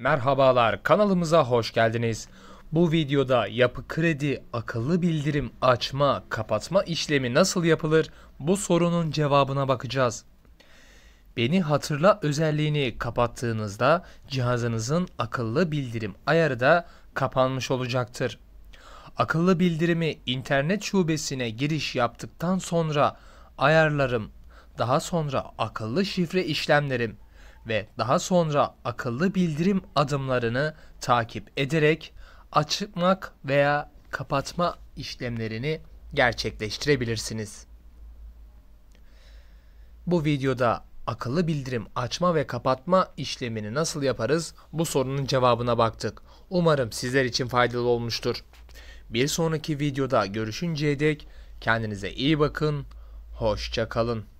Merhabalar kanalımıza hoş geldiniz. Bu videoda yapı kredi akıllı bildirim açma kapatma işlemi nasıl yapılır bu sorunun cevabına bakacağız. Beni hatırla özelliğini kapattığınızda cihazınızın akıllı bildirim ayarı da kapanmış olacaktır. Akıllı bildirimi internet şubesine giriş yaptıktan sonra ayarlarım, daha sonra akıllı şifre işlemlerim ve daha sonra akıllı bildirim adımlarını takip ederek açmak veya kapatma işlemlerini gerçekleştirebilirsiniz. Bu videoda akıllı bildirim açma ve kapatma işlemini nasıl yaparız bu sorunun cevabına baktık. Umarım sizler için faydalı olmuştur. Bir sonraki videoda görüşünceye dek kendinize iyi bakın, hoşça kalın.